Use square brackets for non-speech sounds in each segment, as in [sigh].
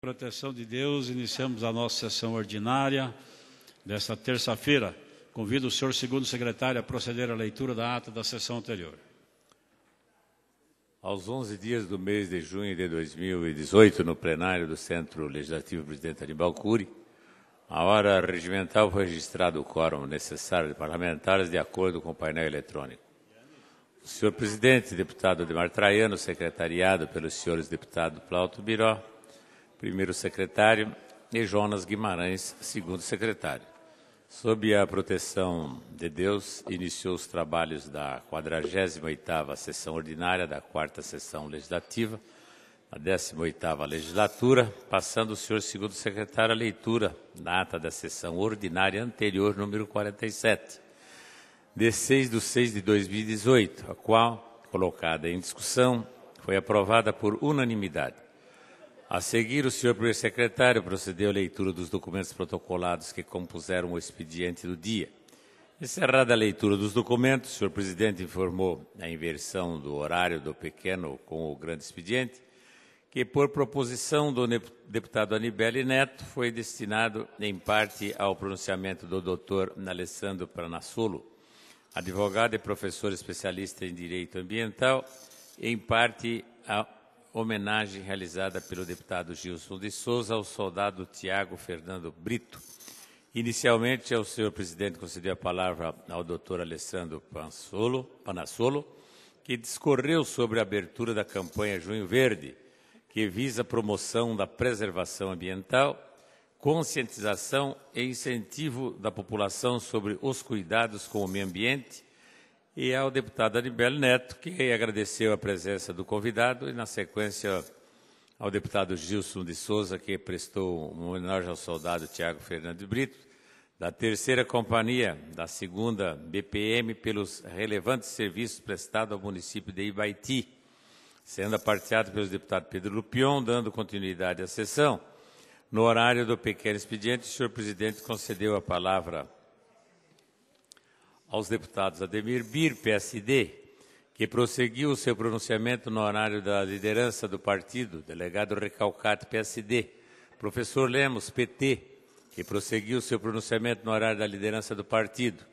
Proteção de Deus, iniciamos a nossa sessão ordinária desta terça-feira. Convido o senhor segundo secretário a proceder à leitura da ata da sessão anterior. Aos 11 dias do mês de junho de 2018, no plenário do Centro Legislativo Presidente Aníbal Cury, a hora regimental foi registrado o quórum necessário de parlamentares de acordo com o painel eletrônico. O senhor presidente, deputado Ademar Traiano, secretariado pelos senhores deputados Plauto Biró, primeiro secretário, e Jonas Guimarães, segundo secretário. Sob a proteção de Deus, iniciou os trabalhos da 48ª sessão ordinária da 4 sessão legislativa, a 18ª legislatura, passando o senhor segundo secretário a leitura da ata da sessão ordinária anterior, número 47, de 6 de 6 de 2018, a qual, colocada em discussão, foi aprovada por unanimidade a seguir, o senhor primeiro-secretário procedeu à leitura dos documentos protocolados que compuseram o expediente do dia. Encerrada a leitura dos documentos, o senhor presidente informou a inversão do horário do pequeno com o grande expediente, que, por proposição do deputado Anibele Neto, foi destinado em parte ao pronunciamento do doutor Alessandro Pranassolo, advogado e professor especialista em direito ambiental, em parte a homenagem realizada pelo deputado Gilson de Souza ao soldado Tiago Fernando Brito. Inicialmente, o senhor presidente concedeu a palavra ao doutor Alessandro Pansolo, Panassolo, que discorreu sobre a abertura da campanha Junho Verde, que visa a promoção da preservação ambiental, conscientização e incentivo da população sobre os cuidados com o meio ambiente e ao deputado Anibel Neto, que agradeceu a presença do convidado, e na sequência ao deputado Gilson de Souza, que prestou uma homenagem ao soldado Tiago Fernandes Brito, da terceira companhia da segunda BPM, pelos relevantes serviços prestados ao município de Ibaiti, sendo apartilhado pelo deputado Pedro Lupion, dando continuidade à sessão. No horário do pequeno expediente, o senhor presidente concedeu a palavra aos deputados Ademir Bir, PSD, que prosseguiu seu pronunciamento no horário da liderança do partido, delegado Recalcate, PSD, professor Lemos, PT, que prosseguiu seu pronunciamento no horário da liderança do partido,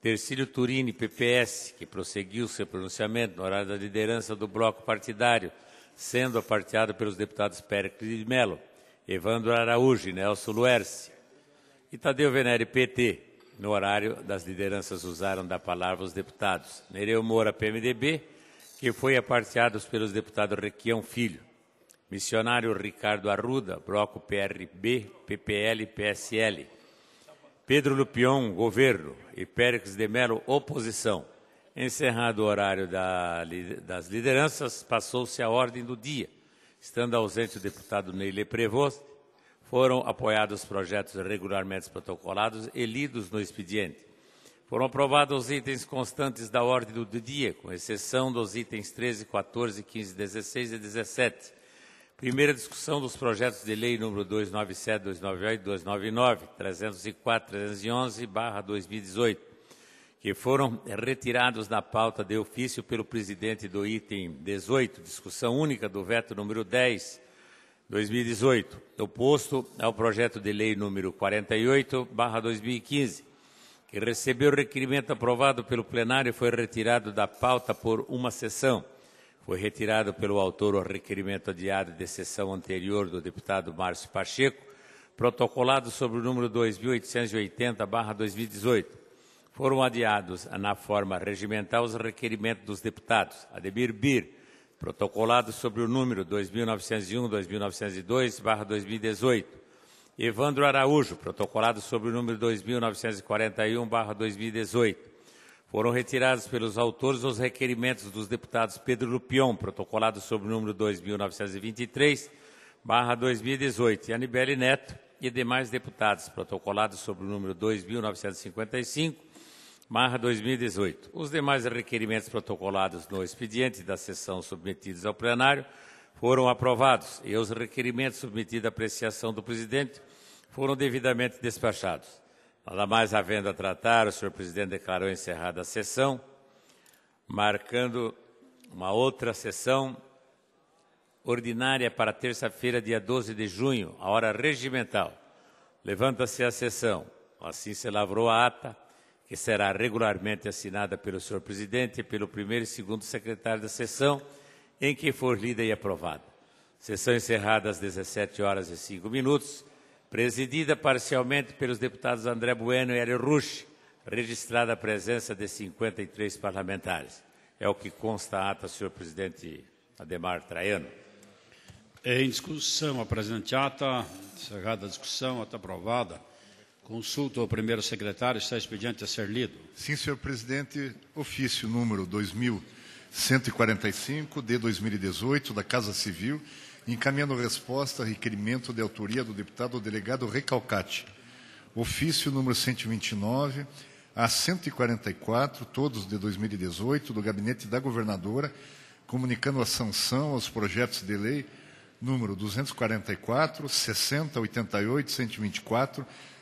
Tercílio Turini, PPS, que prosseguiu seu pronunciamento no horário da liderança do bloco partidário, sendo aparteado pelos deputados Péricles de Melo, Evandro Araújo e Nelson Luerce, e Tadeu Venere, PT, no horário das lideranças usaram da palavra os deputados. Nereu Moura, PMDB, que foi aparteado pelos deputados Requião Filho. Missionário Ricardo Arruda, Bloco PRB, PPL, PSL. Pedro Lupion, Governo. E Péricles de Mello, Oposição. Encerrado o horário da, das lideranças, passou-se a ordem do dia. Estando ausente o deputado Neile Prevost, foram apoiados projetos regularmente protocolados e lidos no expediente. Foram aprovados os itens constantes da ordem do dia, com exceção dos itens 13, 14, 15, 16 e 17. Primeira discussão dos projetos de lei número 297, 298 e 299, 304, 311, barra 2018, que foram retirados da pauta de ofício pelo presidente do item 18, discussão única do veto número 10, 2018, oposto ao projeto de lei número 48/2015, que recebeu o requerimento aprovado pelo plenário e foi retirado da pauta por uma sessão. Foi retirado pelo autor o requerimento adiado de sessão anterior do deputado Márcio Pacheco, protocolado sobre o número 2880/2018. Foram adiados na forma regimental os requerimentos dos deputados Ademir Bir protocolado sobre o número 2901-2902-2018. Evandro Araújo, protocolado sobre o número 2941-2018. Foram retirados pelos autores os requerimentos dos deputados Pedro Lupion, protocolado sobre o número 2923-2018, e Anibele Neto e demais deputados, protocolado sobre o número 2955 Marra 2018. Os demais requerimentos protocolados no expediente da sessão submetidos ao plenário foram aprovados e os requerimentos submetidos à apreciação do presidente foram devidamente despachados. Nada mais havendo a tratar, o senhor presidente declarou encerrada a sessão, marcando uma outra sessão ordinária para terça-feira, dia 12 de junho, a hora regimental. Levanta-se a sessão. Assim se lavrou a ata que será regularmente assinada pelo senhor presidente, e pelo primeiro e segundo secretário da sessão, em que for lida e aprovada. Sessão encerrada às 17 horas e 5 minutos, presidida parcialmente pelos deputados André Bueno e Hélio Rusch, registrada a presença de 53 parlamentares. É o que consta a ata, senhor presidente Ademar Traiano. Em discussão, a presente ata, encerrada a discussão, ata aprovada. Consulta ao primeiro secretário, está expediente a ser lido. Sim, senhor presidente, ofício número 2145 de 2018 da Casa Civil, encaminhando resposta a requerimento de autoria do deputado delegado Recalcati. Ofício número 129 a 144, todos de 2018, do gabinete da governadora, comunicando a sanção aos projetos de lei número 244, 60, 88, 124,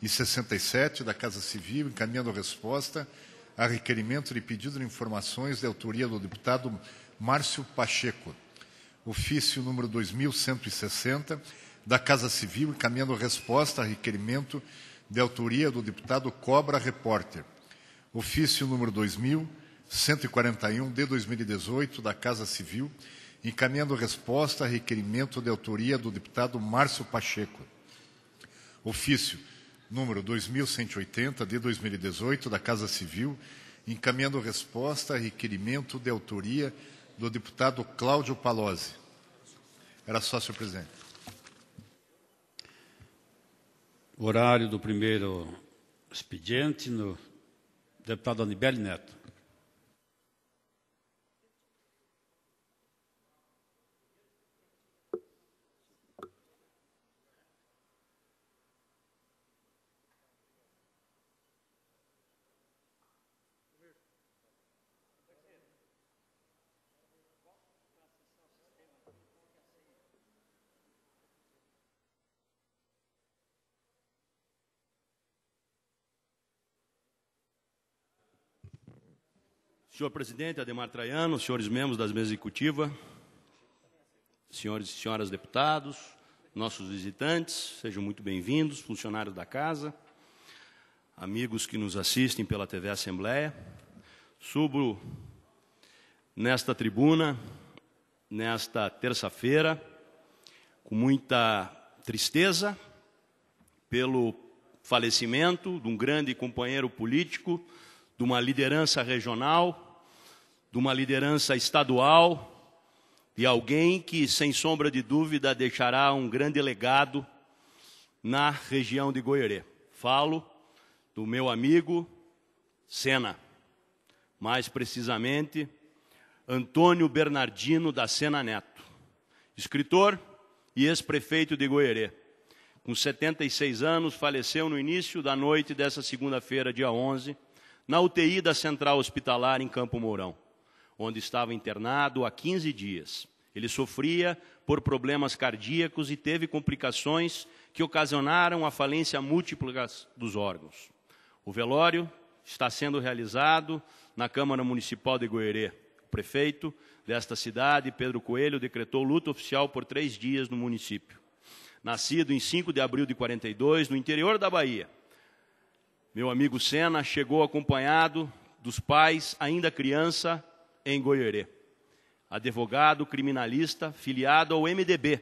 e 67 da Casa Civil, encaminhando resposta a requerimento de pedido de informações de autoria do deputado Márcio Pacheco. Ofício número 2160 da Casa Civil, encaminhando resposta a requerimento de autoria do deputado Cobra Repórter. Ofício número 2141 de 2018 da Casa Civil, encaminhando resposta a requerimento de autoria do deputado Márcio Pacheco. Ofício número 2180 de 2018 da Casa Civil, encaminhando resposta a requerimento de autoria do deputado Cláudio Palozzi. Era só, senhor presidente. horário do primeiro expediente no deputado Anibele Neto. Senhor presidente Ademar Traiano, senhores membros das mesas executivas, senhores e senhoras deputados, nossos visitantes, sejam muito bem-vindos, funcionários da casa, amigos que nos assistem pela TV Assembleia. Subo nesta tribuna, nesta terça-feira, com muita tristeza pelo falecimento de um grande companheiro político, de uma liderança regional, de uma liderança estadual, de alguém que, sem sombra de dúvida, deixará um grande legado na região de Goiânia. Falo do meu amigo Sena, mais precisamente Antônio Bernardino da Sena Neto, escritor e ex-prefeito de Goiânia, Com 76 anos, faleceu no início da noite dessa segunda-feira, dia 11, na UTI da Central Hospitalar em Campo Mourão onde estava internado há 15 dias. Ele sofria por problemas cardíacos e teve complicações que ocasionaram a falência múltipla dos órgãos. O velório está sendo realizado na Câmara Municipal de Goerê. O prefeito desta cidade, Pedro Coelho, decretou luta oficial por três dias no município. Nascido em 5 de abril de 42, no interior da Bahia, meu amigo Sena chegou acompanhado dos pais, ainda criança, em Goiânia, Advogado criminalista filiado ao MDB.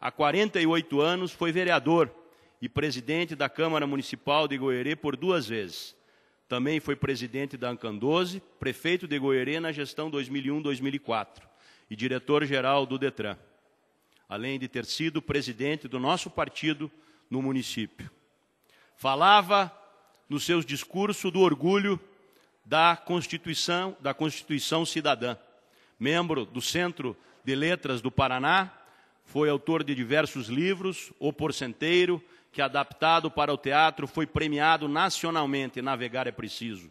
Há 48 anos foi vereador e presidente da Câmara Municipal de Goiânia por duas vezes. Também foi presidente da ANCAN 12, prefeito de Goiânia na gestão 2001-2004 e diretor-geral do DETRAN, além de ter sido presidente do nosso partido no município. Falava nos seus discursos do orgulho da Constituição, da Constituição Cidadã. Membro do Centro de Letras do Paraná, foi autor de diversos livros, O Porcenteiro, que adaptado para o teatro foi premiado nacionalmente Navegar é Preciso,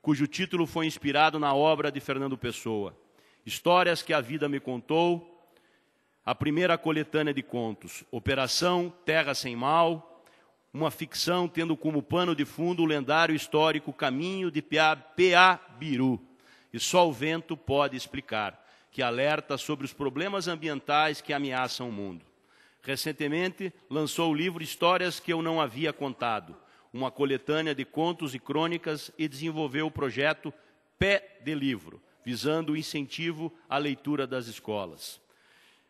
cujo título foi inspirado na obra de Fernando Pessoa. Histórias que a vida me contou, a primeira coletânea de contos, Operação Terra Sem Mal, uma ficção tendo como pano de fundo o lendário histórico Caminho de P.A. Biru. E só o vento pode explicar, que alerta sobre os problemas ambientais que ameaçam o mundo. Recentemente, lançou o livro Histórias que eu não havia contado, uma coletânea de contos e crônicas e desenvolveu o projeto Pé de Livro, visando o incentivo à leitura das escolas.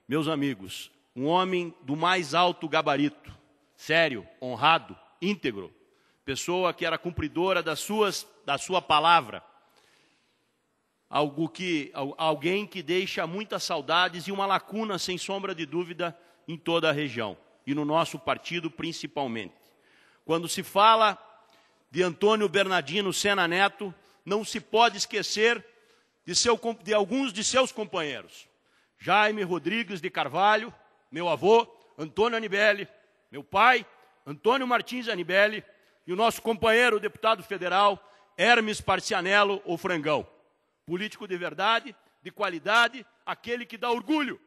Meus amigos, um homem do mais alto gabarito, sério, honrado, íntegro, pessoa que era cumpridora das suas, da sua palavra. Algo que, alguém que deixa muitas saudades e uma lacuna, sem sombra de dúvida, em toda a região, e no nosso partido principalmente. Quando se fala de Antônio Bernardino Sena Neto, não se pode esquecer de, seu, de alguns de seus companheiros. Jaime Rodrigues de Carvalho, meu avô, Antônio Anibele, meu pai, Antônio Martins Anibelli, e o nosso companheiro, o deputado federal, Hermes Parcianello, o Frangão. Político de verdade, de qualidade, aquele que dá orgulho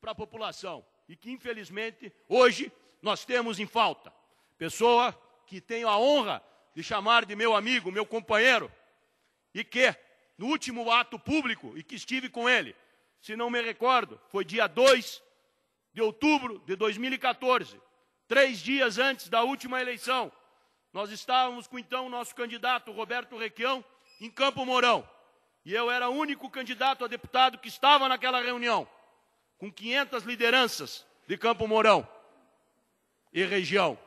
para a população. E que, infelizmente, hoje nós temos em falta. Pessoa que tenho a honra de chamar de meu amigo, meu companheiro, e que, no último ato público, e que estive com ele, se não me recordo, foi dia 2 de outubro de 2014, três dias antes da última eleição, nós estávamos com então o nosso candidato, Roberto Requião, em Campo Mourão. E eu era o único candidato a deputado que estava naquela reunião, com 500 lideranças de Campo Mourão e região.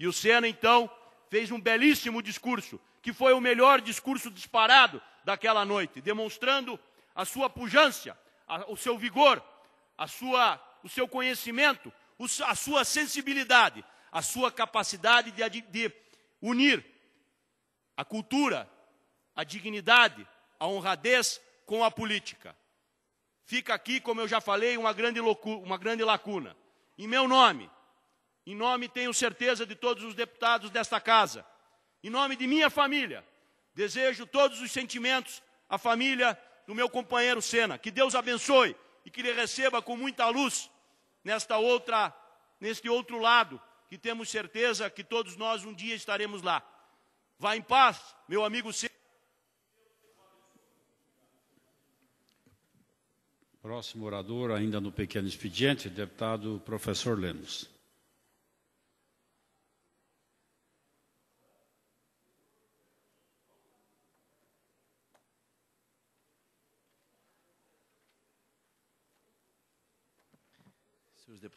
E o Senna, então, fez um belíssimo discurso, que foi o melhor discurso disparado daquela noite, demonstrando a sua pujança, o seu vigor, a sua, o seu conhecimento, a sua sensibilidade, a sua capacidade de, de unir a cultura, a dignidade, a honradez com a política. Fica aqui, como eu já falei, uma grande, uma grande lacuna. Em meu nome, em nome, tenho certeza, de todos os deputados desta casa, em nome de minha família, desejo todos os sentimentos à família do meu companheiro Sena. Que Deus abençoe e que lhe receba com muita luz nesta outra, neste outro lado, que temos certeza que todos nós um dia estaremos lá. Vá em paz, meu amigo. Próximo orador, ainda no pequeno expediente, deputado professor Lemos.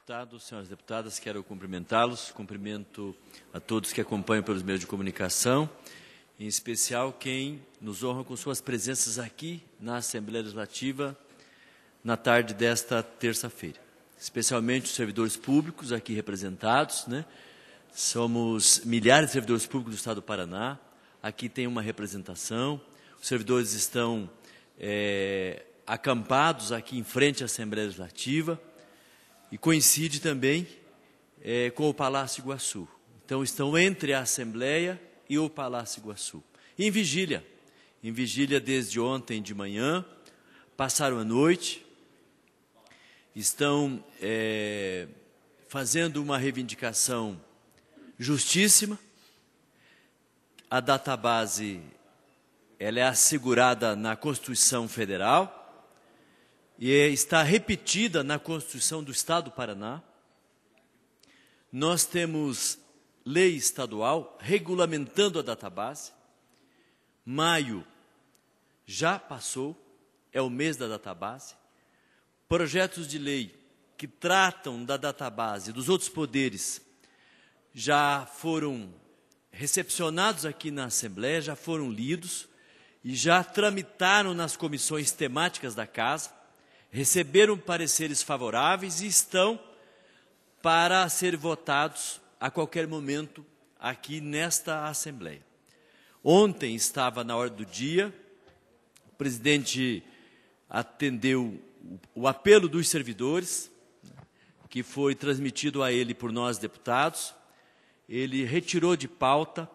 deputados, senhoras deputadas, quero cumprimentá-los, cumprimento a todos que acompanham pelos meios de comunicação, em especial quem nos honra com suas presenças aqui na Assembleia Legislativa na tarde desta terça-feira. Especialmente os servidores públicos aqui representados, né? Somos milhares de servidores públicos do Estado do Paraná, aqui tem uma representação, os servidores estão é, acampados aqui em frente à Assembleia Legislativa, e coincide também é, com o Palácio Iguaçu. Então estão entre a Assembleia e o Palácio Iguaçu. Em vigília, em vigília desde ontem de manhã, passaram a noite, estão é, fazendo uma reivindicação justíssima. A database ela é assegurada na Constituição Federal e é, está repetida na Constituição do Estado do Paraná. Nós temos lei estadual regulamentando a database. Maio já passou, é o mês da database. Projetos de lei que tratam da database dos outros poderes já foram recepcionados aqui na Assembleia, já foram lidos e já tramitaram nas comissões temáticas da Casa receberam pareceres favoráveis e estão para ser votados a qualquer momento aqui nesta Assembleia. Ontem estava na hora do dia, o presidente atendeu o apelo dos servidores, que foi transmitido a ele por nós deputados, ele retirou de pauta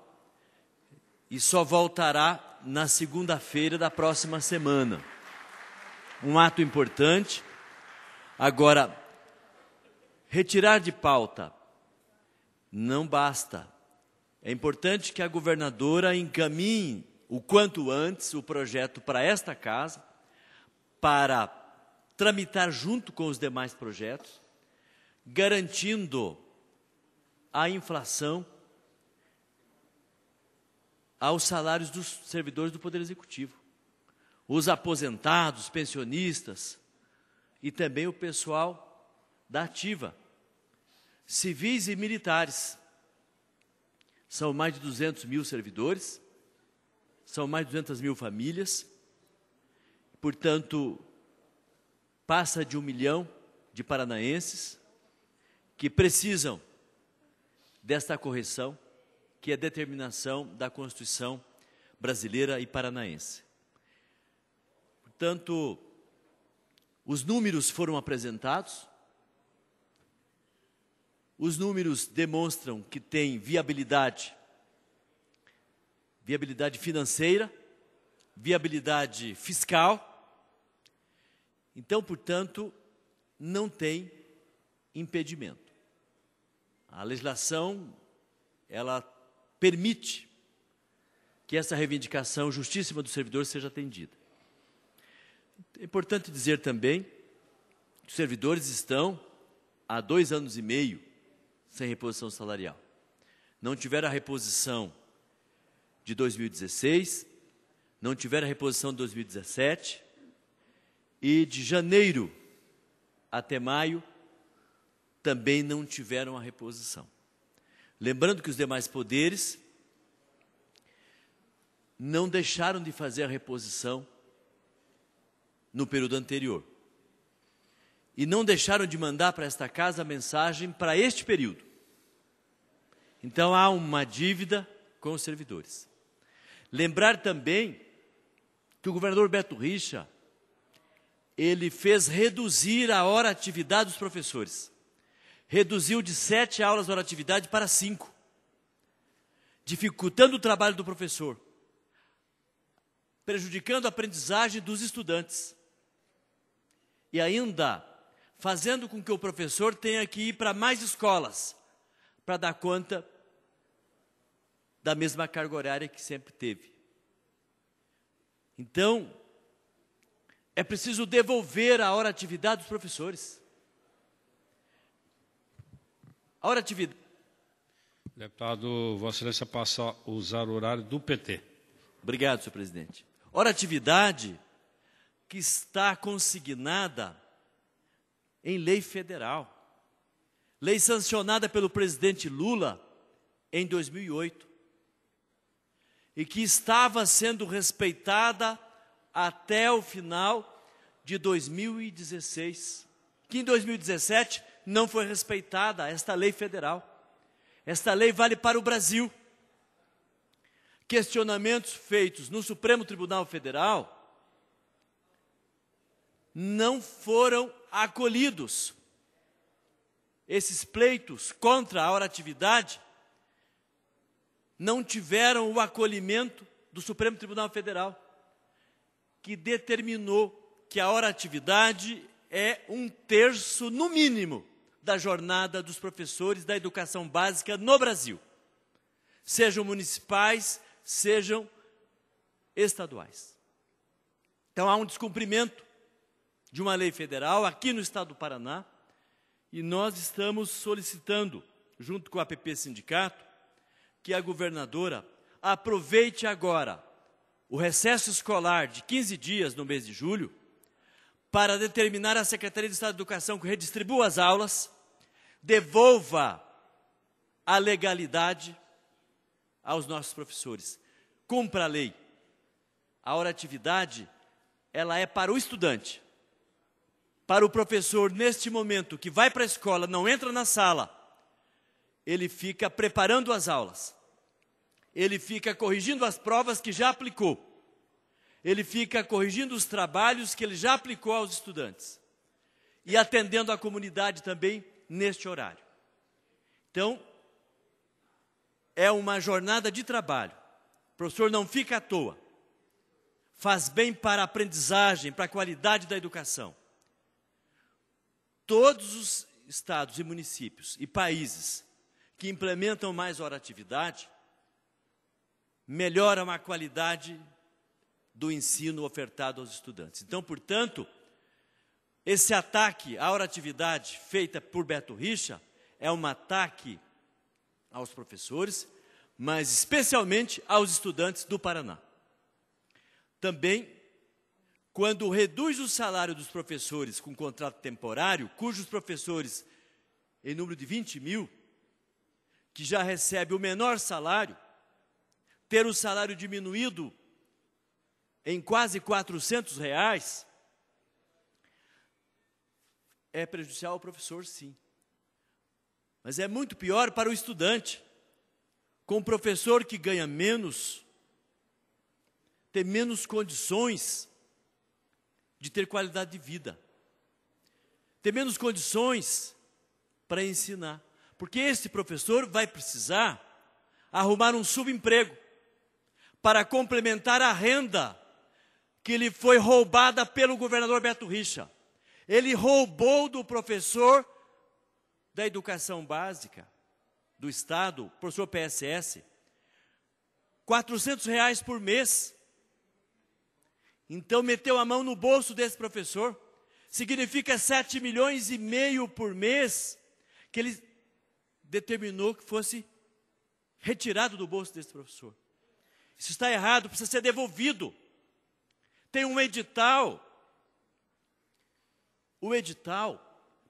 e só voltará na segunda-feira da próxima semana um ato importante. Agora, retirar de pauta não basta. É importante que a governadora encaminhe o quanto antes o projeto para esta casa, para tramitar junto com os demais projetos, garantindo a inflação aos salários dos servidores do Poder Executivo os aposentados, pensionistas e também o pessoal da ativa, civis e militares. São mais de 200 mil servidores, são mais de 200 mil famílias, portanto, passa de um milhão de paranaenses que precisam desta correção, que é a determinação da Constituição brasileira e paranaense. Portanto, os números foram apresentados, os números demonstram que tem viabilidade, viabilidade financeira, viabilidade fiscal. Então, portanto, não tem impedimento. A legislação ela permite que essa reivindicação justíssima do servidor seja atendida. É importante dizer também que os servidores estão há dois anos e meio sem reposição salarial. Não tiveram a reposição de 2016, não tiveram a reposição de 2017 e de janeiro até maio também não tiveram a reposição. Lembrando que os demais poderes não deixaram de fazer a reposição no período anterior. E não deixaram de mandar para esta casa a mensagem para este período. Então há uma dívida com os servidores. Lembrar também que o governador Beto Richa ele fez reduzir a hora atividade dos professores. Reduziu de sete aulas de hora atividade para cinco, dificultando o trabalho do professor, prejudicando a aprendizagem dos estudantes e ainda fazendo com que o professor tenha que ir para mais escolas para dar conta da mesma carga horária que sempre teve. Então, é preciso devolver a hora atividade dos professores. A hora atividade. Deputado, Vossa Excelência passa a usar o horário do PT. Obrigado, senhor presidente. Hora atividade que está consignada em lei federal, lei sancionada pelo presidente Lula em 2008, e que estava sendo respeitada até o final de 2016, que em 2017 não foi respeitada esta lei federal. Esta lei vale para o Brasil. Questionamentos feitos no Supremo Tribunal Federal não foram acolhidos. Esses pleitos contra a oratividade não tiveram o acolhimento do Supremo Tribunal Federal, que determinou que a oratividade é um terço, no mínimo, da jornada dos professores da educação básica no Brasil, sejam municipais, sejam estaduais. Então há um descumprimento de uma lei federal aqui no estado do Paraná, e nós estamos solicitando, junto com o APP Sindicato, que a governadora aproveite agora o recesso escolar de 15 dias no mês de julho para determinar à Secretaria de Estado de Educação que redistribua as aulas, devolva a legalidade aos nossos professores. Cumpra a lei. A oratividade, ela é para o estudante para o professor neste momento que vai para a escola, não entra na sala, ele fica preparando as aulas, ele fica corrigindo as provas que já aplicou, ele fica corrigindo os trabalhos que ele já aplicou aos estudantes e atendendo a comunidade também neste horário. Então, é uma jornada de trabalho. O professor não fica à toa. Faz bem para a aprendizagem, para a qualidade da educação. Todos os estados e municípios e países que implementam mais oratividade melhoram a qualidade do ensino ofertado aos estudantes. Então, portanto, esse ataque à oratividade feita por Beto Richa é um ataque aos professores, mas especialmente aos estudantes do Paraná. Também quando reduz o salário dos professores com contrato temporário, cujos professores, em número de 20 mil, que já recebe o menor salário, ter o salário diminuído em quase 400 reais, é prejudicial ao professor, sim. Mas é muito pior para o estudante, com o professor que ganha menos, tem menos condições de ter qualidade de vida, ter menos condições para ensinar, porque esse professor vai precisar arrumar um subemprego para complementar a renda que lhe foi roubada pelo governador Beto Richa. Ele roubou do professor da educação básica do Estado, professor PSS, 400 reais por mês então meteu a mão no bolso desse professor, significa 7 milhões e meio por mês, que ele determinou que fosse retirado do bolso desse professor. Isso está errado, precisa ser devolvido. Tem um edital. O edital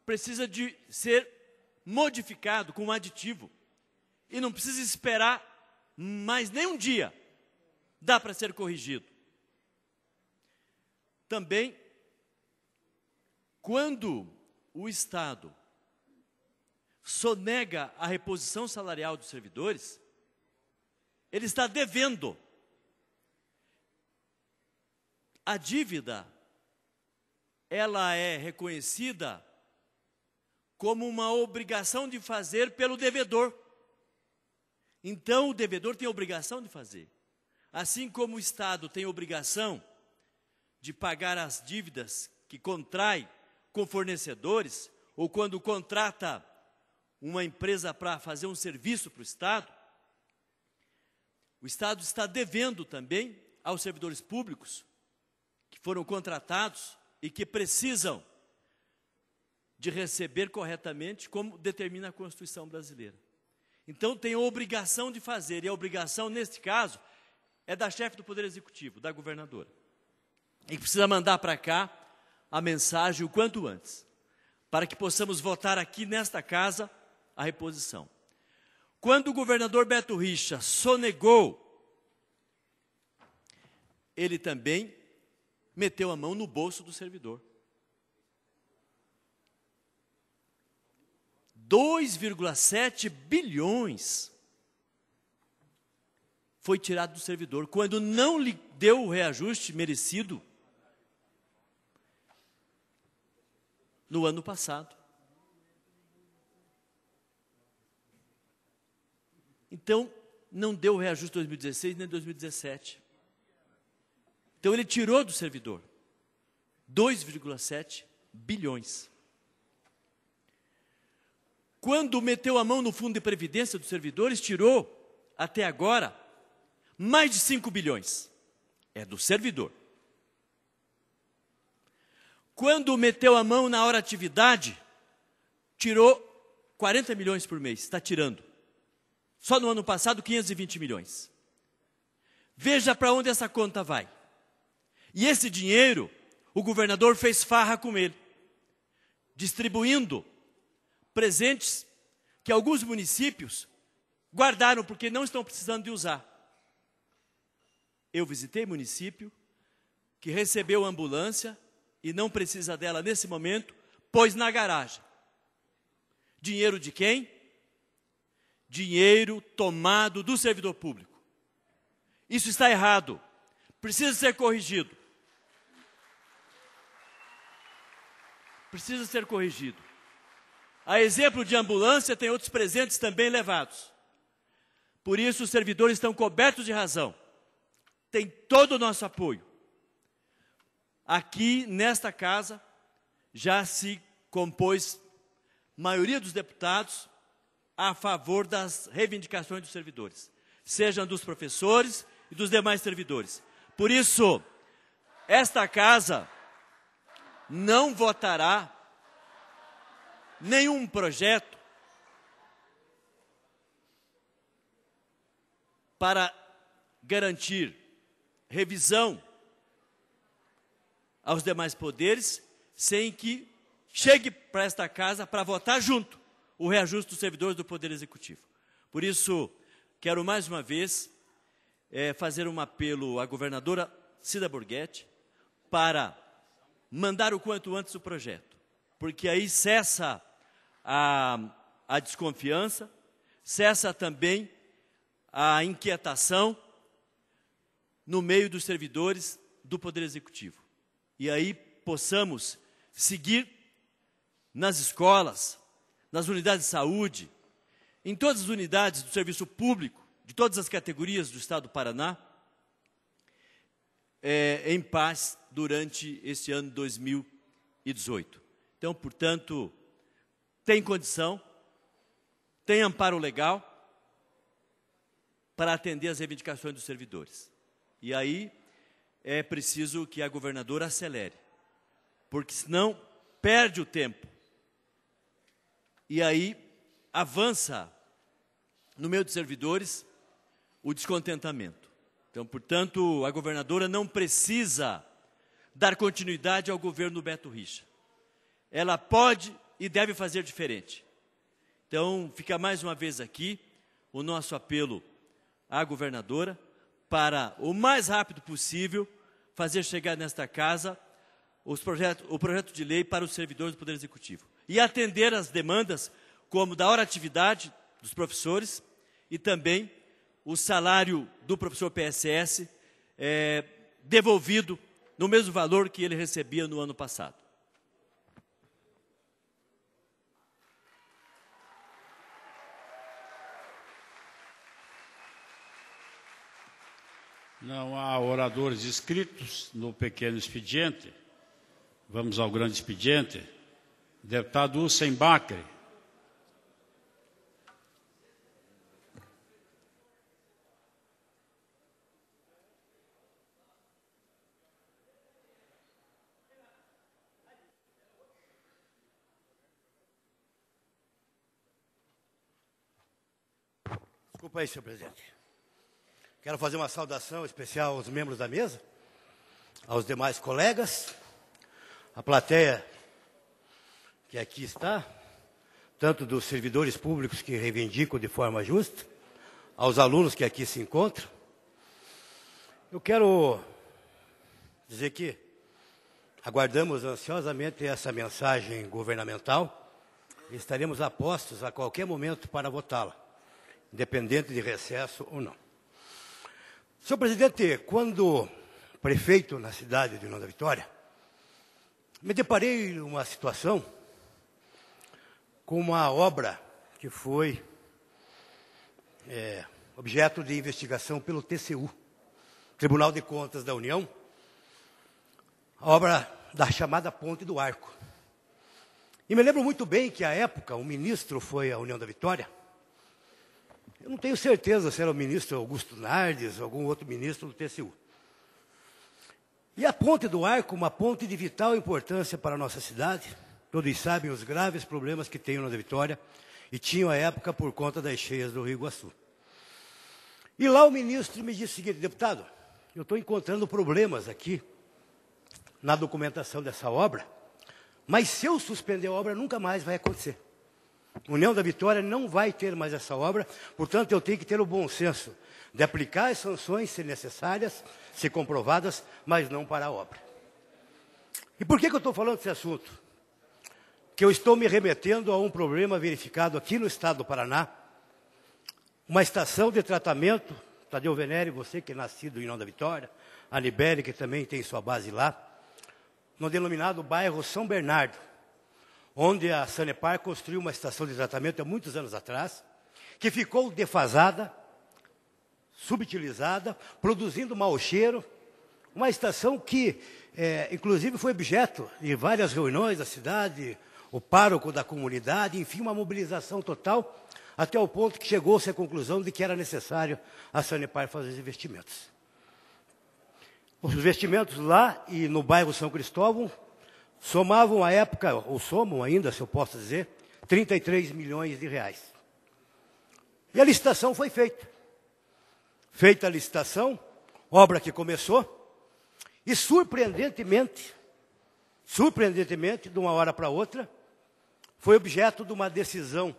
precisa de ser modificado com um aditivo. E não precisa esperar mais nem um dia. Dá para ser corrigido. Também, quando o Estado sonega a reposição salarial dos servidores, ele está devendo. A dívida, ela é reconhecida como uma obrigação de fazer pelo devedor. Então, o devedor tem a obrigação de fazer. Assim como o Estado tem obrigação de pagar as dívidas que contrai com fornecedores, ou quando contrata uma empresa para fazer um serviço para o Estado, o Estado está devendo também aos servidores públicos que foram contratados e que precisam de receber corretamente, como determina a Constituição brasileira. Então, tem a obrigação de fazer, e a obrigação, neste caso, é da chefe do Poder Executivo, da governadora e precisa mandar para cá a mensagem o quanto antes, para que possamos votar aqui nesta casa a reposição. Quando o governador Beto Richa sonegou, ele também meteu a mão no bolso do servidor. 2,7 bilhões foi tirado do servidor quando não lhe deu o reajuste merecido no ano passado. Então, não deu o reajuste 2016 nem 2017. Então, ele tirou do servidor 2,7 bilhões. Quando meteu a mão no fundo de previdência dos servidores, tirou, até agora, mais de 5 bilhões. É do servidor quando meteu a mão na hora atividade, tirou 40 milhões por mês, está tirando. Só no ano passado, 520 milhões. Veja para onde essa conta vai. E esse dinheiro, o governador fez farra com ele, distribuindo presentes que alguns municípios guardaram porque não estão precisando de usar. Eu visitei município que recebeu ambulância e não precisa dela nesse momento, pôs na garagem. Dinheiro de quem? Dinheiro tomado do servidor público. Isso está errado. Precisa ser corrigido. Precisa ser corrigido. A exemplo de ambulância, tem outros presentes também levados. Por isso, os servidores estão cobertos de razão. Tem todo o nosso apoio. Aqui nesta casa já se compôs maioria dos deputados a favor das reivindicações dos servidores, sejam dos professores e dos demais servidores. Por isso, esta casa não votará nenhum projeto para garantir revisão aos demais poderes, sem que chegue para esta casa para votar junto o reajuste dos servidores do Poder Executivo. Por isso, quero mais uma vez é, fazer um apelo à governadora Cida Borghetti para mandar o quanto antes o projeto, porque aí cessa a, a desconfiança, cessa também a inquietação no meio dos servidores do Poder Executivo e aí possamos seguir nas escolas, nas unidades de saúde, em todas as unidades do serviço público, de todas as categorias do Estado do Paraná, é, em paz durante este ano 2018. Então, portanto, tem condição, tem amparo legal para atender às reivindicações dos servidores. E aí, é preciso que a governadora acelere, porque senão perde o tempo. E aí avança no meio dos servidores o descontentamento. Então, portanto, a governadora não precisa dar continuidade ao governo Beto Richa. Ela pode e deve fazer diferente. Então, fica mais uma vez aqui o nosso apelo à governadora para o mais rápido possível fazer chegar nesta casa projetos, o projeto de lei para os servidores do Poder Executivo e atender às demandas, como da oratividade dos professores e também o salário do professor PSS é, eh, devolvido no mesmo valor que ele recebia no ano passado. Não há oradores inscritos no pequeno expediente. Vamos ao grande expediente. Deputado Hussein Bacri. Desculpa aí, senhor presidente. Quero fazer uma saudação especial aos membros da mesa, aos demais colegas, à plateia que aqui está, tanto dos servidores públicos que reivindicam de forma justa, aos alunos que aqui se encontram. Eu quero dizer que aguardamos ansiosamente essa mensagem governamental e estaremos apostos a qualquer momento para votá-la, independente de recesso ou não. Senhor presidente, quando prefeito na cidade de União da Vitória, me deparei numa situação com uma obra que foi é, objeto de investigação pelo TCU, Tribunal de Contas da União, a obra da chamada Ponte do Arco. E me lembro muito bem que, à época, o ministro foi à União da Vitória eu não tenho certeza se era o ministro Augusto Nardes, ou algum outro ministro do TCU. E a ponte do arco, uma ponte de vital importância para a nossa cidade. Todos sabem os graves problemas que tem na Vitória e tinham à época por conta das cheias do Rio Iguaçu. E lá o ministro me disse o seguinte, deputado, eu estou encontrando problemas aqui na documentação dessa obra, mas se eu suspender a obra, nunca mais vai acontecer. União da Vitória não vai ter mais essa obra, portanto, eu tenho que ter o bom senso de aplicar as sanções, se necessárias, se comprovadas, mas não para a obra. E por que, que eu estou falando desse assunto? Que eu estou me remetendo a um problema verificado aqui no estado do Paraná. Uma estação de tratamento, Tadeu Venere, você que é nascido em União da Vitória, a Libéria, que também tem sua base lá, no denominado bairro São Bernardo onde a Sanepar construiu uma estação de tratamento há muitos anos atrás, que ficou defasada, subutilizada, produzindo mau cheiro. Uma estação que, é, inclusive, foi objeto de várias reuniões da cidade, o pároco da comunidade, enfim, uma mobilização total, até o ponto que chegou-se à conclusão de que era necessário a Sanepar fazer os investimentos. Os investimentos lá e no bairro São Cristóvão somavam à época, ou somam ainda, se eu posso dizer, 33 milhões de reais. E a licitação foi feita. Feita a licitação, obra que começou, e surpreendentemente, surpreendentemente, de uma hora para outra, foi objeto de uma decisão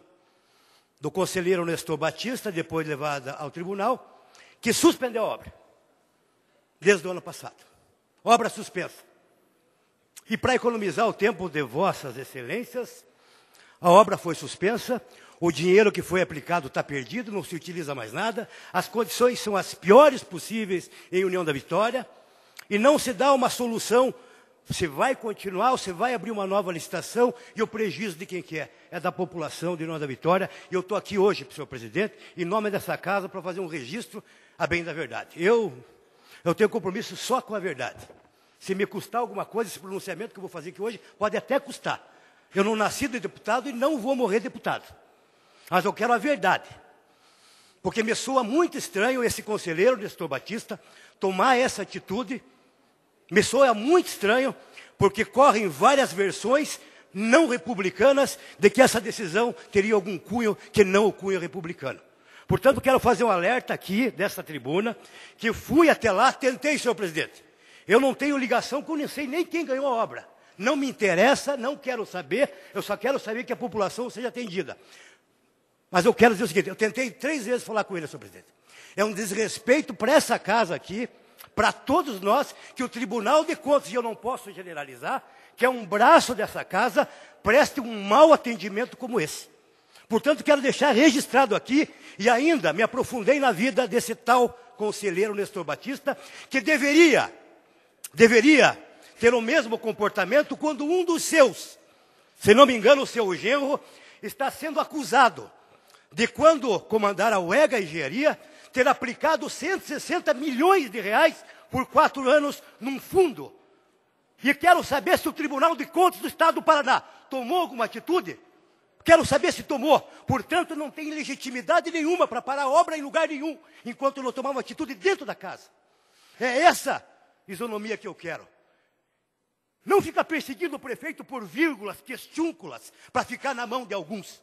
do conselheiro Nestor Batista, depois levada ao tribunal, que suspendeu a obra, desde o ano passado. Obra suspensa. E para economizar o tempo de vossas excelências, a obra foi suspensa, o dinheiro que foi aplicado está perdido, não se utiliza mais nada, as condições são as piores possíveis em União da Vitória, e não se dá uma solução. Você vai continuar, você vai abrir uma nova licitação, e o prejuízo de quem quer. é? É da população de União da Vitória. E eu estou aqui hoje, senhor presidente, em nome dessa casa, para fazer um registro a bem da verdade. Eu, eu tenho compromisso só com a verdade. Se me custar alguma coisa, esse pronunciamento que eu vou fazer aqui hoje, pode até custar. Eu não nasci de deputado e não vou morrer deputado. Mas eu quero a verdade. Porque me soa muito estranho esse conselheiro Nestor Batista tomar essa atitude. Me soa muito estranho, porque correm várias versões não republicanas de que essa decisão teria algum cunho que não o cunho republicano. Portanto, quero fazer um alerta aqui, dessa tribuna, que fui até lá, tentei, senhor presidente, eu não tenho ligação com nem sei nem quem ganhou a obra. Não me interessa, não quero saber, eu só quero saber que a população seja atendida. Mas eu quero dizer o seguinte: eu tentei três vezes falar com ele, senhor presidente. É um desrespeito para essa casa aqui, para todos nós, que o Tribunal de Contas, e eu não posso generalizar, que é um braço dessa casa, preste um mau atendimento como esse. Portanto, quero deixar registrado aqui, e ainda me aprofundei na vida desse tal conselheiro Nestor Batista, que deveria deveria ter o mesmo comportamento quando um dos seus, se não me engano, o seu genro, está sendo acusado de quando comandar a UEGA Engenharia, ter aplicado 160 milhões de reais por quatro anos num fundo. E quero saber se o Tribunal de Contas do Estado do Paraná tomou alguma atitude. Quero saber se tomou. Portanto, não tem legitimidade nenhuma para parar a obra em lugar nenhum, enquanto não tomar uma atitude dentro da casa. É essa isonomia que eu quero. Não fica perseguindo o prefeito por vírgulas, questúnculas, para ficar na mão de alguns.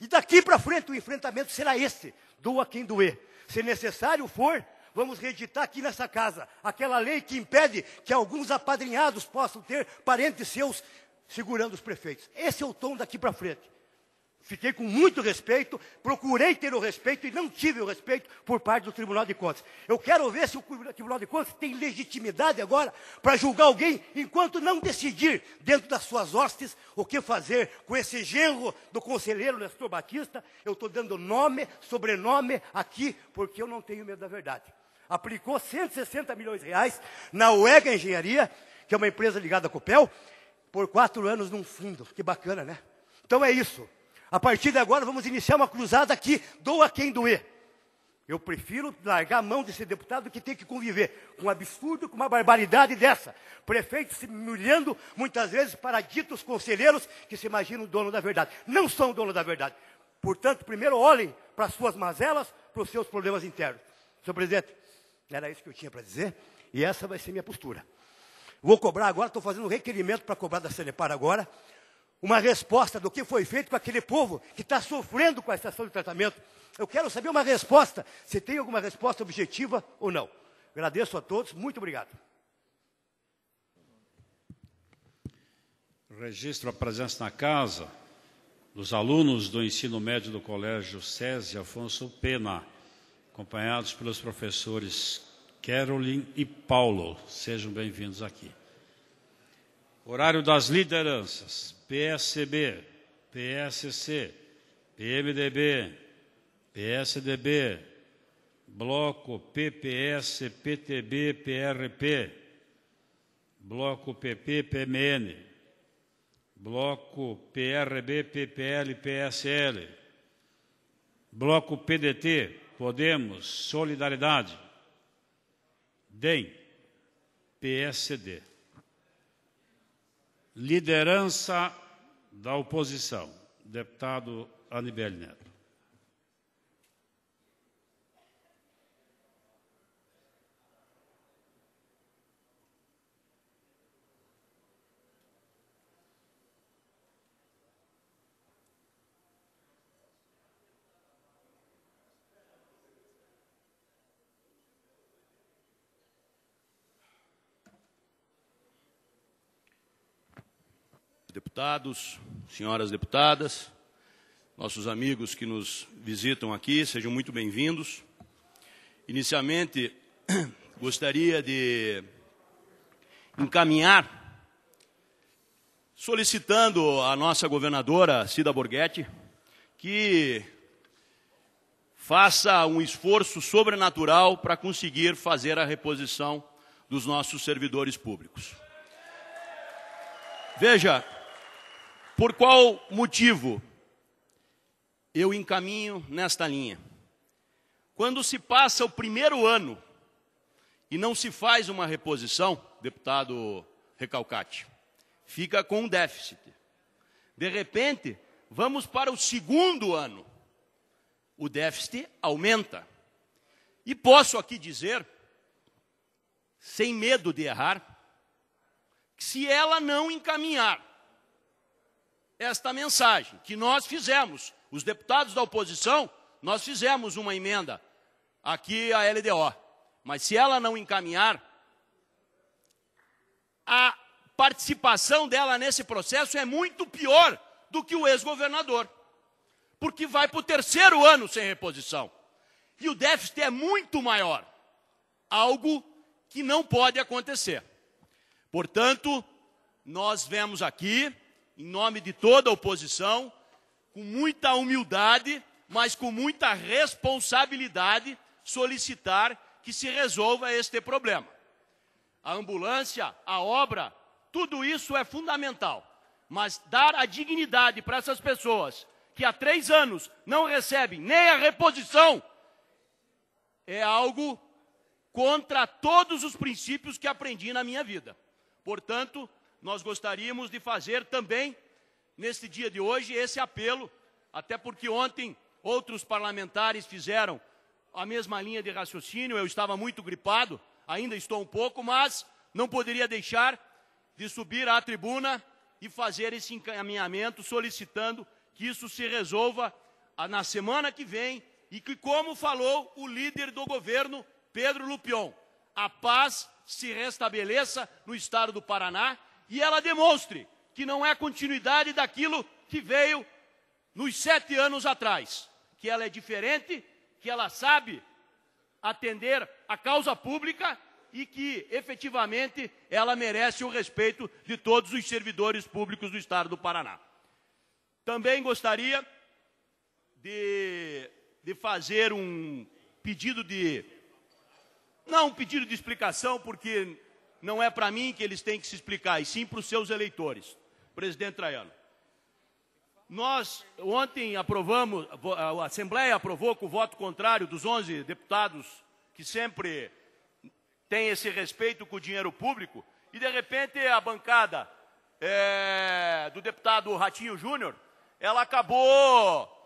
E daqui para frente o enfrentamento será esse: doa quem doer. Se necessário for, vamos reeditar aqui nessa casa aquela lei que impede que alguns apadrinhados possam ter parentes seus segurando os prefeitos. Esse é o tom daqui para frente. Fiquei com muito respeito, procurei ter o respeito e não tive o respeito por parte do Tribunal de Contas. Eu quero ver se o Tribunal de Contas tem legitimidade agora para julgar alguém enquanto não decidir, dentro das suas hostes, o que fazer com esse genro do conselheiro Nestor Batista. Eu estou dando nome, sobrenome aqui, porque eu não tenho medo da verdade. Aplicou 160 milhões de reais na UEGA Engenharia, que é uma empresa ligada à Copel, por quatro anos num fundo. Que bacana, né? Então é isso. A partir de agora vamos iniciar uma cruzada que doa quem doer. Eu prefiro largar a mão de ser deputado do que ter que conviver com um absurdo, com uma barbaridade dessa. Prefeito se humilhando muitas vezes para ditos conselheiros que se imaginam dono da verdade. Não são dono da verdade. Portanto, primeiro olhem para as suas mazelas, para os seus problemas internos. Senhor presidente, era isso que eu tinha para dizer e essa vai ser minha postura. Vou cobrar agora, estou fazendo um requerimento para cobrar da Celepar agora, uma resposta do que foi feito com aquele povo que está sofrendo com a estação de tratamento. Eu quero saber uma resposta, se tem alguma resposta objetiva ou não. Agradeço a todos, muito obrigado. Registro a presença na casa dos alunos do ensino médio do Colégio SESI Afonso Pena, acompanhados pelos professores Carolyn e Paulo. Sejam bem-vindos aqui. Horário das lideranças. PSB, PSC, PMDB, PSDB, Bloco PPS, PTB, PRP, Bloco PP, PMN, Bloco PRB, PPL, PSL, Bloco PDT, Podemos, Solidariedade, DEM, PSD. Liderança da oposição, deputado Anibel Neto. deputados, senhoras deputadas, nossos amigos que nos visitam aqui, sejam muito bem-vindos. Inicialmente, [clears throat] gostaria de encaminhar solicitando a nossa governadora Cida Borghetti que faça um esforço sobrenatural para conseguir fazer a reposição dos nossos servidores públicos. Veja, por qual motivo eu encaminho nesta linha? Quando se passa o primeiro ano e não se faz uma reposição, deputado Recalcate, fica com um déficit. De repente, vamos para o segundo ano. O déficit aumenta. E posso aqui dizer, sem medo de errar, que se ela não encaminhar esta mensagem que nós fizemos, os deputados da oposição, nós fizemos uma emenda aqui à LDO. Mas se ela não encaminhar, a participação dela nesse processo é muito pior do que o ex-governador, porque vai para o terceiro ano sem reposição. E o déficit é muito maior, algo que não pode acontecer. Portanto, nós vemos aqui em nome de toda a oposição, com muita humildade, mas com muita responsabilidade, solicitar que se resolva este problema. A ambulância, a obra, tudo isso é fundamental, mas dar a dignidade para essas pessoas que há três anos não recebem nem a reposição é algo contra todos os princípios que aprendi na minha vida. Portanto, nós gostaríamos de fazer também, neste dia de hoje, esse apelo, até porque ontem outros parlamentares fizeram a mesma linha de raciocínio, eu estava muito gripado, ainda estou um pouco, mas não poderia deixar de subir à tribuna e fazer esse encaminhamento solicitando que isso se resolva na semana que vem e que, como falou o líder do governo, Pedro Lupion, a paz se restabeleça no estado do Paraná e ela demonstre que não é continuidade daquilo que veio nos sete anos atrás, que ela é diferente, que ela sabe atender a causa pública e que efetivamente ela merece o respeito de todos os servidores públicos do Estado do Paraná. Também gostaria de, de fazer um pedido de. Não um pedido de explicação, porque não é para mim que eles têm que se explicar, e sim para os seus eleitores. Presidente Traiano. Nós, ontem, aprovamos, a Assembleia aprovou com o voto contrário dos 11 deputados que sempre têm esse respeito com o dinheiro público, e de repente a bancada é, do deputado Ratinho Júnior, ela acabou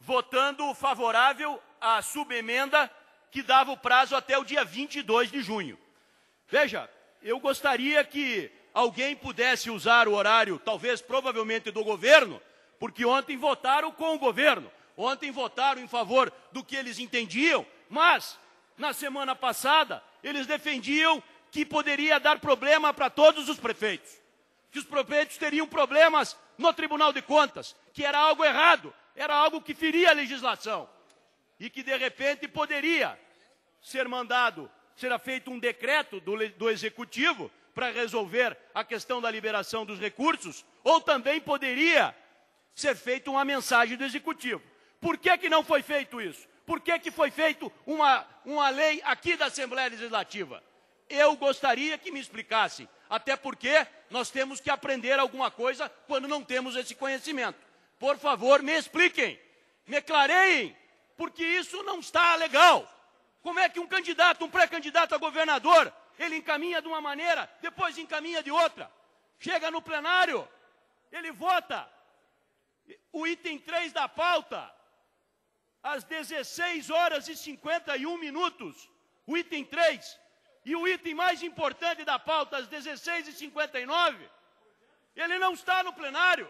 votando favorável à subemenda que dava o prazo até o dia 22 de junho. Veja, eu gostaria que alguém pudesse usar o horário, talvez provavelmente do governo, porque ontem votaram com o governo, ontem votaram em favor do que eles entendiam, mas na semana passada eles defendiam que poderia dar problema para todos os prefeitos, que os prefeitos teriam problemas no Tribunal de Contas, que era algo errado, era algo que feria a legislação e que de repente poderia ser mandado será feito um decreto do, do executivo para resolver a questão da liberação dos recursos, ou também poderia ser feita uma mensagem do executivo. Por que, que não foi feito isso? Por que, que foi feita uma, uma lei aqui da Assembleia Legislativa? Eu gostaria que me explicasse, até porque nós temos que aprender alguma coisa quando não temos esse conhecimento. Por favor, me expliquem, me clareiem, porque isso não está legal. Como é que um candidato, um pré-candidato a governador, ele encaminha de uma maneira, depois encaminha de outra. Chega no plenário, ele vota o item 3 da pauta, às 16 horas e 51 minutos, o item 3, e o item mais importante da pauta, às 16 e 59 ele não está no plenário.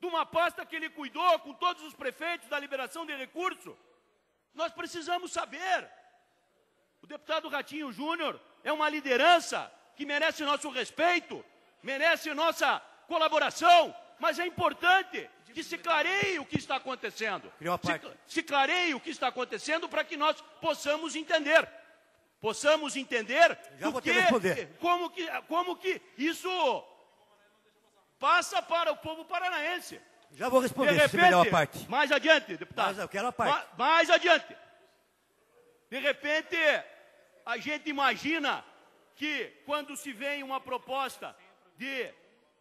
De uma pasta que ele cuidou com todos os prefeitos da liberação de recurso, nós precisamos saber. O deputado Ratinho Júnior é uma liderança que merece nosso respeito, merece nossa colaboração, mas é importante que se clareie o que está acontecendo. Se, se clareie o que está acontecendo para que nós possamos entender. Possamos entender que, como, que, como que isso passa para o povo paranaense. Já vou responder, de é repente, se melhor a parte. Mais adiante, deputado. Mas eu quero a parte. mais adiante. De repente, a gente imagina que quando se vem uma proposta de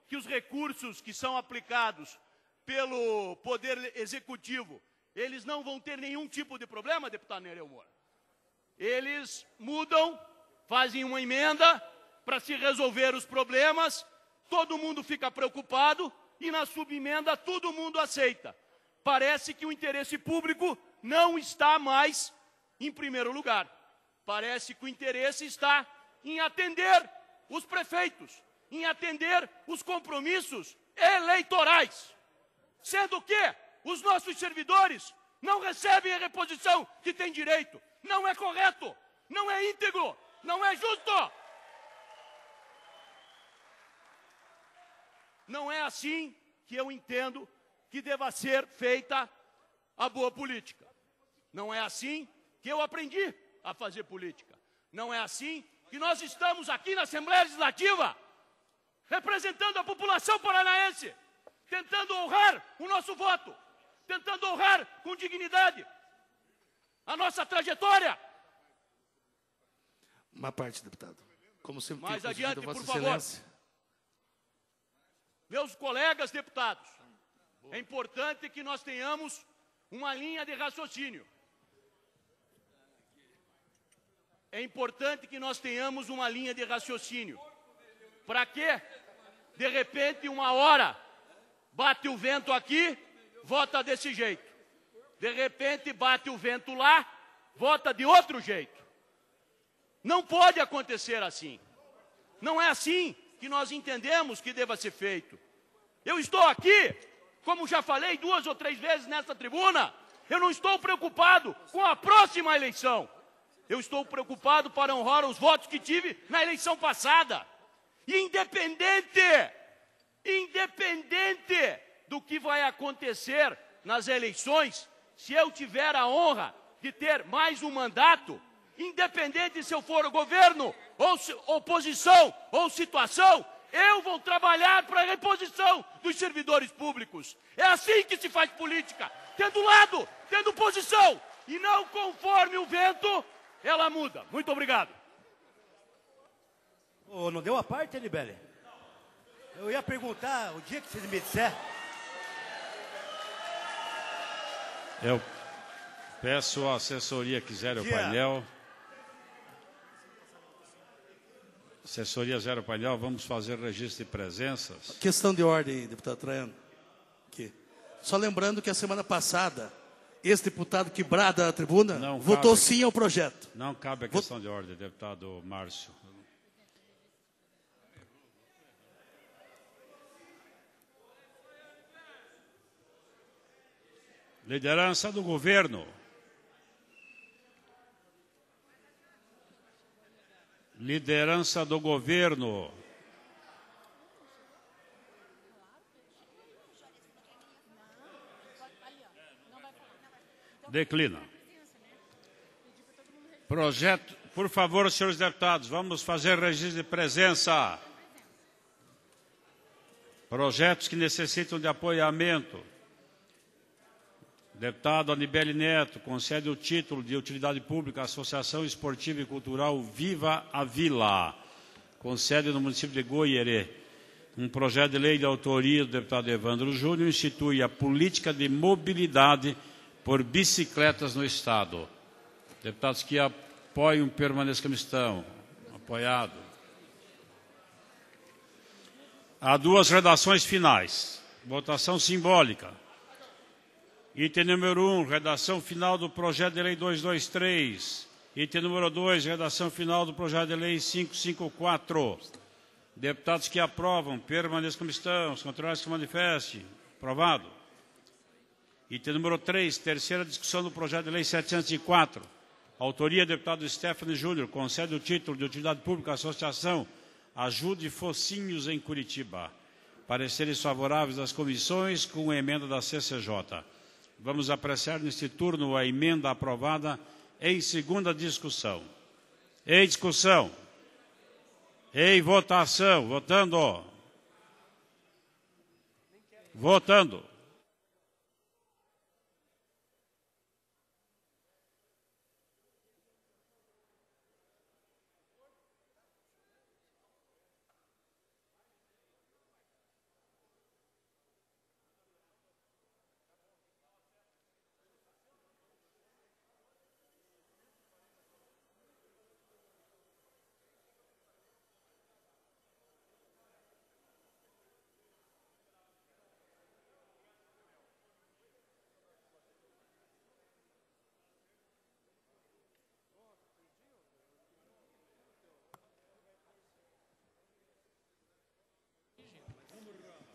que os recursos que são aplicados pelo Poder Executivo, eles não vão ter nenhum tipo de problema, deputado Nereu Moura. Eles mudam, fazem uma emenda para se resolver os problemas, todo mundo fica preocupado, e na subemenda todo mundo aceita. Parece que o interesse público não está mais em primeiro lugar. Parece que o interesse está em atender os prefeitos, em atender os compromissos eleitorais. Sendo que os nossos servidores não recebem a reposição que têm direito. Não é correto, não é íntegro, não é justo. Não é assim que eu entendo que deva ser feita a boa política. Não é assim que eu aprendi a fazer política. Não é assim que nós estamos aqui na Assembleia Legislativa representando a população paranaense, tentando honrar o nosso voto, tentando honrar com dignidade a nossa trajetória. Uma parte, deputado. Como sempre, Mais adiante, por favor. Excelência. Meus colegas deputados, é importante que nós tenhamos uma linha de raciocínio. É importante que nós tenhamos uma linha de raciocínio. Para que, de repente, uma hora, bate o vento aqui, vota desse jeito. De repente, bate o vento lá, vota de outro jeito. Não pode acontecer assim. Não é assim que nós entendemos que deva ser feito. Eu estou aqui, como já falei duas ou três vezes nesta tribuna, eu não estou preocupado com a próxima eleição. Eu estou preocupado para honrar os votos que tive na eleição passada. Independente, independente do que vai acontecer nas eleições, se eu tiver a honra de ter mais um mandato, independente se eu for governo, ou se, oposição, ou situação, eu vou trabalhar para a reposição dos servidores públicos. É assim que se faz política, tendo lado, tendo posição, e não conforme o vento, ela muda. Muito obrigado. Oh, não deu a parte, Libele? Eu ia perguntar o dia que vocês me disser. Eu peço a assessoria quiser o painel. Assessoria Zero Painel, vamos fazer registro de presenças. Questão de ordem, deputado Traiano. Aqui. Só lembrando que a semana passada, esse deputado que brada na tribuna não votou cabe, sim ao projeto. Não cabe a questão Vot... de ordem, deputado Márcio. Liderança do governo. liderança do governo. Declina. Projeto, por favor, senhores deputados, vamos fazer registro de presença. Projetos que necessitam de apoiamento. Deputado Anibele Neto, concede o título de utilidade pública à Associação Esportiva e Cultural Viva a Vila, concede no município de Goierê. Um projeto de lei de autoria do deputado Evandro Júnior institui a política de mobilidade por bicicletas no Estado. Deputados que apoiam, permaneçam como estão. Apoiado. Há duas redações finais. Votação simbólica Item número 1, um, redação final do projeto de lei 223. Item número 2, redação final do projeto de lei 554. Deputados que aprovam, permaneçam como estão. Os contrários que manifestem. Aprovado. Item número 3, terceira discussão do projeto de lei 704. Autoria, deputado Stephanie Júnior, concede o título de utilidade pública à Associação Ajude Focinhos em Curitiba. Pareceres favoráveis das comissões com emenda da CCJ. Vamos apreciar neste turno a emenda aprovada em segunda discussão. Em discussão. Em votação. Votando. Votando.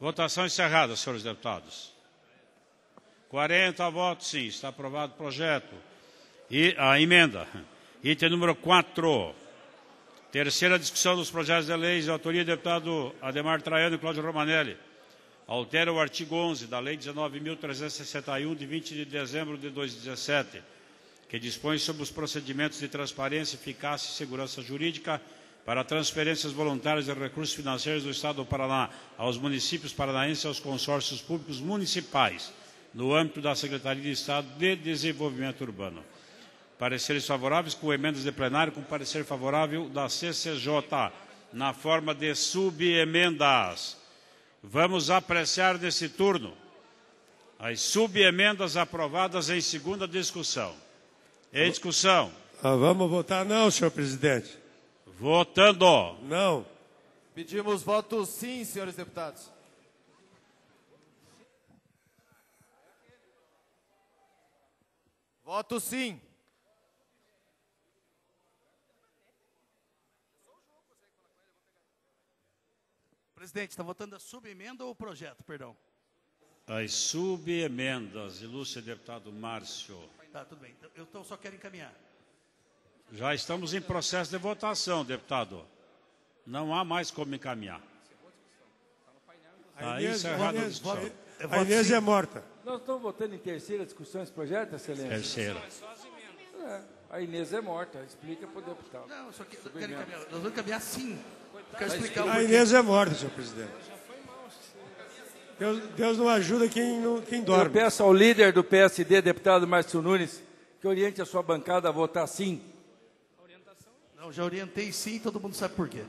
Votação encerrada, senhores deputados. 40 votos sim, está aprovado o projeto. E a emenda. Item número 4. Terceira discussão dos projetos de leis, autoria do deputado Ademar Traiano e Cláudio Romanelli. Altera o artigo 11 da Lei 19.361, de 20 de dezembro de 2017, que dispõe sobre os procedimentos de transparência, eficácia e segurança jurídica para transferências voluntárias de recursos financeiros do Estado do Paraná aos municípios paranaenses e aos consórcios públicos municipais, no âmbito da Secretaria de Estado de Desenvolvimento Urbano. Pareceres favoráveis com emendas de plenário com parecer favorável da CCJ, na forma de subemendas. Vamos apreciar nesse turno as subemendas aprovadas em segunda discussão. Em discussão. Ah, vamos votar não, senhor presidente. Votando. Não. Pedimos voto sim, senhores deputados. Voto sim. Presidente, está votando a subemenda ou o projeto, perdão? As subemendas, ilustre deputado Márcio. Tá, tudo bem. Então, eu tô, só quero encaminhar. Já estamos em processo de votação, deputado. Não há mais como encaminhar. A tá Inês, a Inês, a Inês é morta. Nós estamos votando em terceira discussão esse projeto, excelência? Terceira. É, a Inês é morta. Explica para o deputado. Não, só que eu quero encaminhar. Nós vamos encaminhar sim. Quero explicar a Inês é morta, senhor presidente. Deus, Deus não ajuda quem, não, quem dorme. Eu peço ao líder do PSD, deputado Márcio Nunes, que oriente a sua bancada a votar sim não, já orientei sim, todo mundo sabe por quê.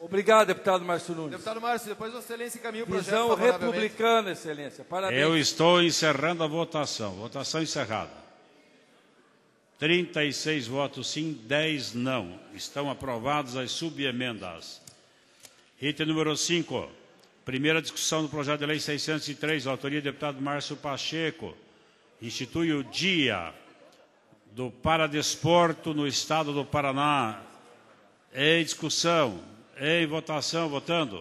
Obrigado, deputado Márcio Nunes. Deputado Márcio, depois a excelência encaminha o projeto. Visão republicana, excelência. Parabéns. Eu estou encerrando a votação. Votação encerrada. 36 votos sim, 10 não. Estão aprovadas as subemendas. Item número 5. Primeira discussão do projeto de lei 603, autoria do deputado Márcio Pacheco. Institui o dia do Paradesporto no estado do Paraná. Em discussão, em votação, votando.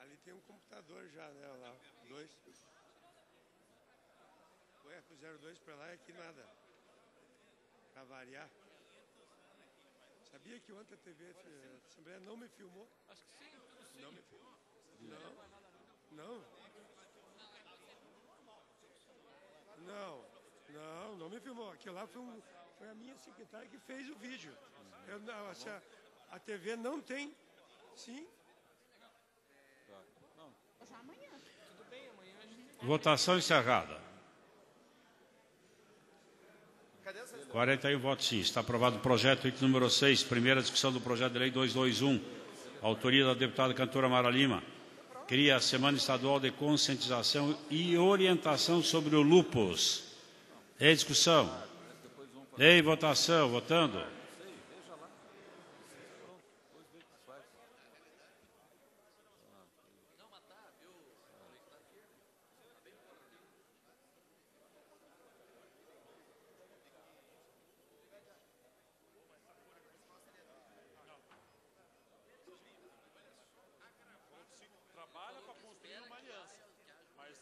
Ali tem um computador já, né? Lá, dois. Ué, puseram dois para lá é e aqui nada. Para variar. Sabia que ontem a TV, a Assembleia não me filmou? Não. Não, não, não me filmou. Aquilo lá foi, um, foi a minha secretária que fez o vídeo. Uhum. Eu, não, a, a TV não tem. Sim. Tá. Votação encerrada. 41 votos sim. Está aprovado o projeto, item número 6, primeira discussão do projeto de lei 221, autoria da deputada cantora Mara Lima cria a Semana Estadual de Conscientização e Orientação sobre o Lupus. Em discussão? Em votação? Votando?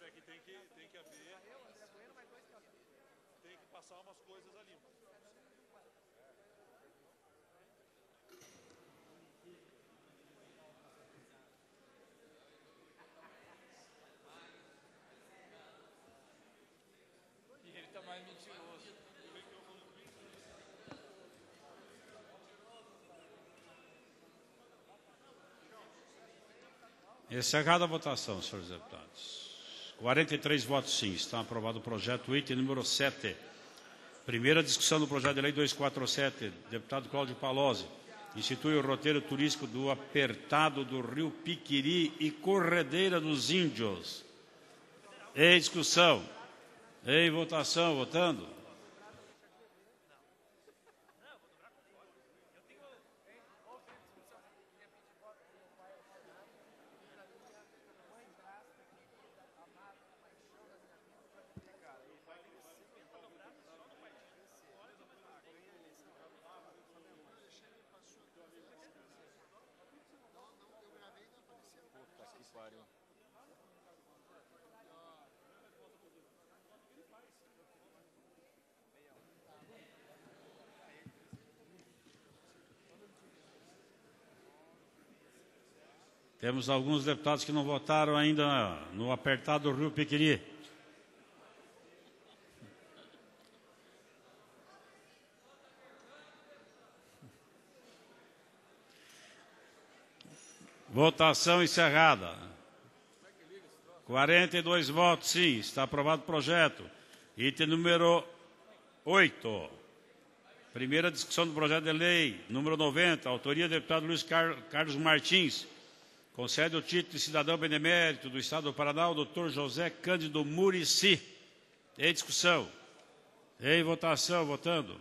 Essa é aqui tem que, tem que haver. Tem que passar umas coisas ali. E ele tá mais mentiroso. Encerrada é a votação, senhores deputados. 43 votos sim. Está aprovado o projeto item número 7. Primeira discussão do projeto de lei 247. Deputado Cláudio Palozzi. Institui o roteiro turístico do apertado do rio Piquiri e Corredeira dos Índios. Em discussão. Em votação. Votando. Temos alguns deputados que não votaram ainda no apertado Rio Piquiri. Votação encerrada. 42 votos, sim. Está aprovado o projeto. Item número 8. Primeira discussão do projeto de lei, número 90, autoria do deputado Luiz Carlos Martins Concede o título de cidadão benemérito do Estado do Paraná ao Dr. José Cândido Murici. Em discussão. Em votação, votando.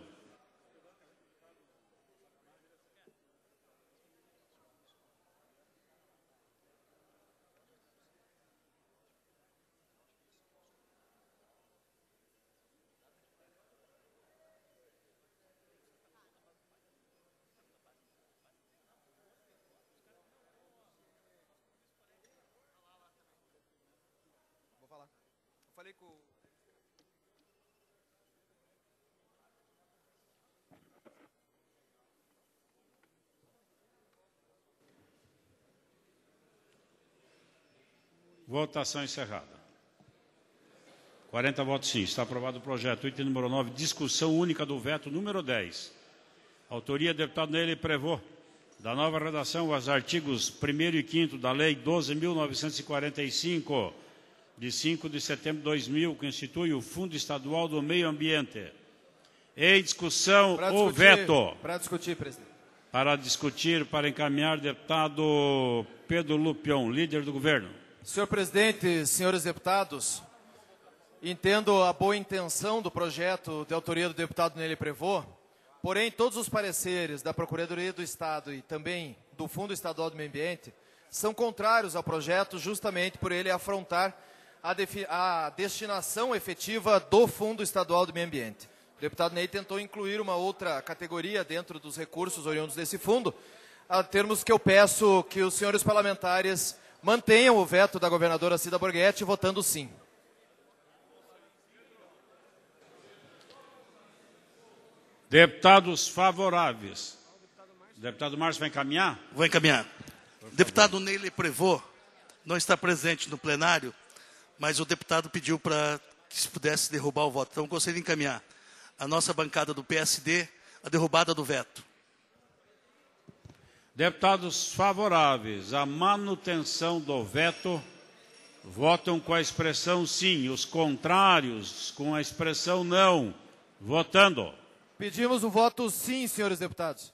Votação encerrada. 40 votos sim. Está aprovado o projeto. Item número 9. Discussão única do veto número 10. Autoria deputado Nele Prevô. Da nova redação, aos artigos 1 e 5 da Lei 12.945, de 5 de setembro de 2000, que institui o Fundo Estadual do Meio Ambiente. Em discussão, para o veto. Para discutir, presidente. Para discutir, para encaminhar, deputado Pedro Lupion, líder do governo. Senhor presidente, senhores deputados, entendo a boa intenção do projeto de autoria do deputado Nele Prevô, porém todos os pareceres da Procuradoria do Estado e também do Fundo Estadual do Meio Ambiente são contrários ao projeto justamente por ele afrontar a, a destinação efetiva do Fundo Estadual do Meio Ambiente. O deputado Ney tentou incluir uma outra categoria dentro dos recursos oriundos desse fundo, a termos que eu peço que os senhores parlamentares mantenham o veto da governadora Cida Borghetti votando sim. Deputados favoráveis. Deputado Márcio vai encaminhar? Vou encaminhar. Deputado Neile Prevô não está presente no plenário, mas o deputado pediu para que se pudesse derrubar o voto. Então, gostaria de encaminhar a nossa bancada do PSD a derrubada do veto. Deputados favoráveis à manutenção do veto, votam com a expressão sim. Os contrários, com a expressão não. Votando. Pedimos o voto sim, senhores deputados.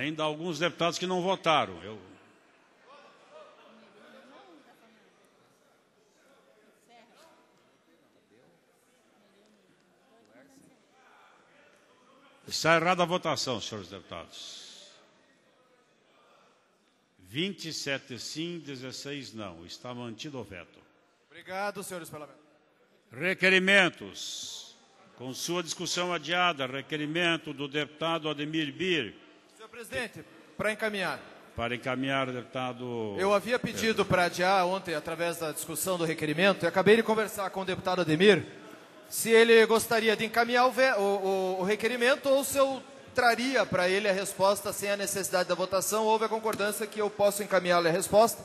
ainda há alguns deputados que não votaram. Eu... Está errada a votação, senhores deputados. 27 sim, 16 não. Está mantido o veto. Obrigado, senhores parlamentares. Requerimentos. Com sua discussão adiada, requerimento do deputado Ademir Bir Presidente, para encaminhar. Para encaminhar, deputado. Eu havia pedido para adiar ontem, através da discussão do requerimento, e acabei de conversar com o deputado Ademir se ele gostaria de encaminhar o, o, o requerimento ou se eu traria para ele a resposta sem a necessidade da votação. Houve a concordância que eu posso encaminhar a resposta.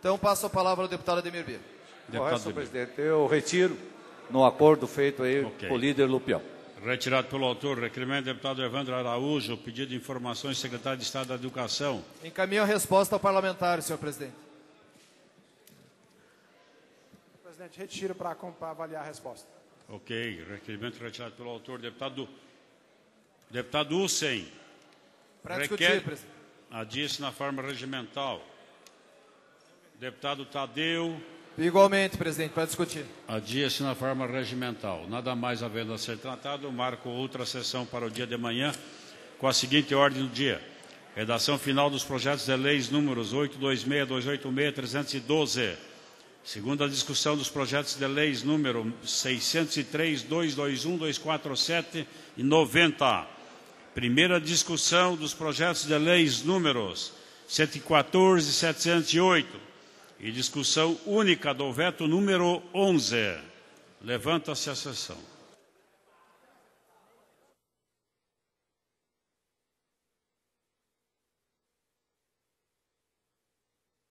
Então, passo a palavra ao deputado Ademir Bia. Deputado Correto, Ademir. presidente. Eu retiro no acordo feito aí okay. com o líder Lupião. Retirado pelo autor. Requerimento do deputado Evandro Araújo. Pedido de informações, secretário de Estado da Educação. Encaminho a resposta ao parlamentar, senhor presidente. Presidente, retiro para avaliar a resposta. Ok. Requerimento retirado pelo autor. Deputado, deputado Para requer... discutir, presidente. Adisse na forma regimental. Deputado Tadeu. Igualmente, presidente, para discutir. Adia-se na forma regimental. Nada mais havendo a ser tratado, marco outra sessão para o dia de manhã com a seguinte ordem do dia. Redação final dos projetos de leis números 826, 286, 312. Segunda discussão dos projetos de leis número 603, 221, 247 e 90. Primeira discussão dos projetos de leis números 114 708 e discussão única do veto número 11. Levanta-se a sessão.